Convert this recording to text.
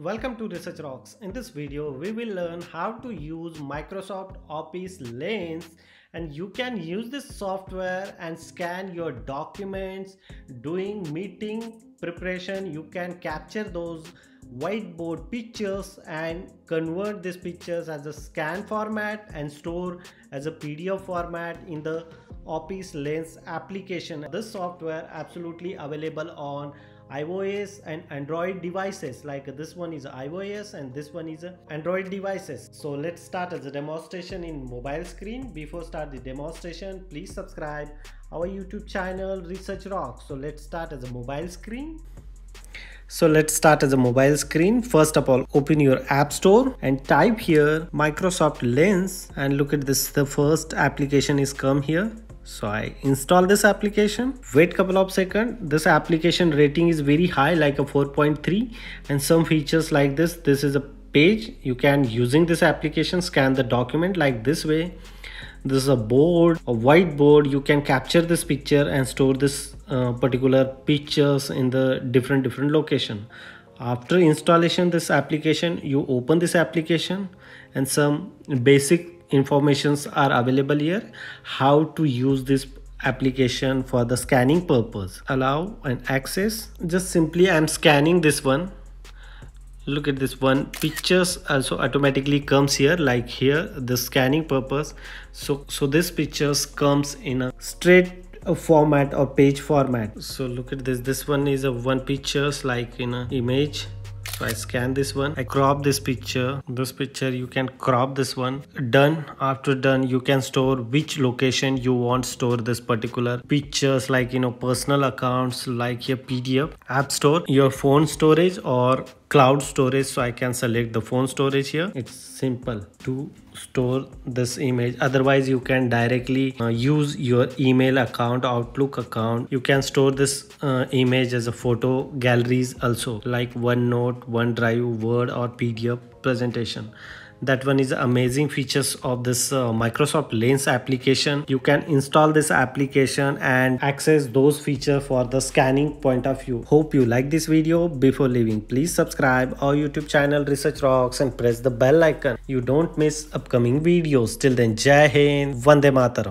Welcome to Research Rocks. In this video, we will learn how to use Microsoft Office Lens and you can use this software and scan your documents, doing meeting preparation. You can capture those whiteboard pictures and convert these pictures as a scan format and store as a PDF format in the Office Lens application. This software absolutely available on iOS and Android devices like this one is iOS and this one is Android devices. So let's start as a demonstration in mobile screen. Before start the demonstration, please subscribe our YouTube channel Research Rock. So let's start as a mobile screen. So let's start as a mobile screen. First of all, open your app store and type here Microsoft Lens and look at this. The first application is come here so i install this application wait couple of seconds this application rating is very high like a 4.3 and some features like this this is a page you can using this application scan the document like this way this is a board a whiteboard you can capture this picture and store this uh, particular pictures in the different different location after installation this application you open this application and some basic informations are available here how to use this application for the scanning purpose allow and access just simply i'm scanning this one look at this one pictures also automatically comes here like here the scanning purpose so so this pictures comes in a straight format or page format so look at this this one is a one pictures like in a image so i scan this one i crop this picture this picture you can crop this one done after done you can store which location you want store this particular pictures like you know personal accounts like your pdf app store your phone storage or cloud storage so i can select the phone storage here it's simple to store this image otherwise you can directly uh, use your email account outlook account you can store this uh, image as a photo galleries also like onenote onedrive word or pdf presentation that one is amazing features of this uh, microsoft lens application you can install this application and access those feature for the scanning point of view hope you like this video before leaving please subscribe our youtube channel research rocks and press the bell icon you don't miss upcoming videos till then jai hind vande mataram